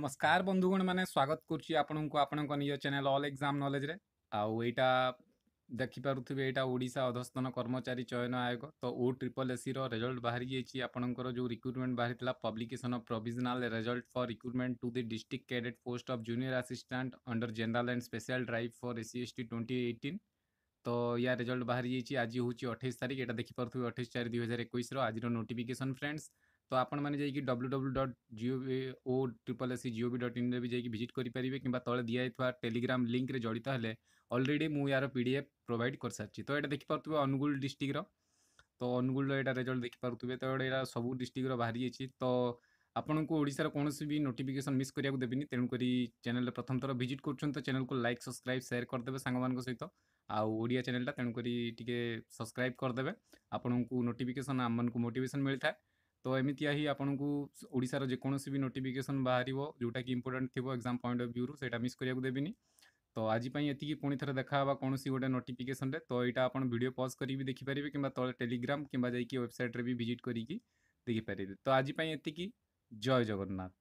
नमस्कार बंधुगण मैंने स्वागत करज चेल अल एक्जाम नलेज आईटा देखिपुर थे यहाँ ओडा अधस्तन कर्मचारी चयन आयोग तो ओ ट्रिपल एसी रेजल्ट बाहरी जाइए आपंकर जो रिक्रुटमेंट बाहरी publication of provisional result for recruitment to the district cadre post of junior assistant under general and special drive for S S T twenty eighteen तो या रेजल्ट बाहरी जाइए आज हूँ अठाई तारीख ये देखिपुर थे अठाई चार दुई हजार एक आज नोटिफिकेसन फ्रेंड्स ତ ଆପଣମାନେ ଯାଇକି W W dot G O O triple S G O V dot ଇନ୍ରେ ବି ଯାଇକି ଭିଜିଟ୍ କରିପାରିବେ କିମ୍ବା ତଳେ ଦିଆଯାଇଥିବା ଟେଲିଗ୍ରାମ୍ ଲିଙ୍କ୍ରେ ଜଡ଼ିତ ହେଲେ ଅଲରେଡ଼ି ମୁଁ ୟାର ପି ଡି ଏଫ୍ ପ୍ରୋଭାଇଡ଼ କରିସାରିଛି ତ ଏଇଟା ଦେଖିପାରୁଥିବେ ଅନୁଗୁଳ ଡିଷ୍ଟ୍ରିକ୍ଟର ତ ଅନୁଗୁଳର ଏଇଟା ରେଜଲ୍ଟ ଦେଖିପାରୁଥିବେ ତ ଏଇଟା ସବୁ ଡିଷ୍ଟ୍ରିକ୍ଟର ବାହାରି ଯାଇଛି ତ ଆପଣଙ୍କୁ ଓଡ଼ିଶାର କୌଣସି ବି ନୋଟିଫିକେସନ୍ ମିସ୍ କରିବାକୁ ଦେବିନି ତେଣୁକରି ଚ୍ୟାନେଲ୍ରେ ପ୍ରଥମ ଥର ଭିଜିଟ୍ କରୁଛନ୍ତି ତ ଚ୍ୟାନେଲ୍କୁ ଲାଇକ୍ ସବସ୍କ୍ରାଇବ୍ ସେୟାର କରିଦେବେ ସାଙ୍ଗମାନଙ୍କ ସହିତ ଆଉ ଓଡ଼ିଆ ଚ୍ୟାନେଲ୍ଟା ତେଣୁକରି ଟିକେ ସବସ୍କ୍ରାଇବ୍ କରିଦେବେ ଆପଣଙ୍କୁ ନୋଟିଫିକେସନ୍ ଆମମାନଙ୍କୁ ମୋଟିଭେସନ୍ ମିଳିଥାଏ तो एमतिया ही आपशार जोसी भी नोटिकेसन बाहर जोटा कि इंपोर्टाट थी एग्जाम पॉइंट अफ भ्यू से मिस करा देवी तो आज एति पुणी थे देखा कौन गोटे नोटिकेसन तो यहाँ आप भिड पज कर भी देखिपारे कि तले टेलीग्राम कि वेबसाइट्रे भी भिजिट करके देखिपारे तो आज एति जय जगन्नाथ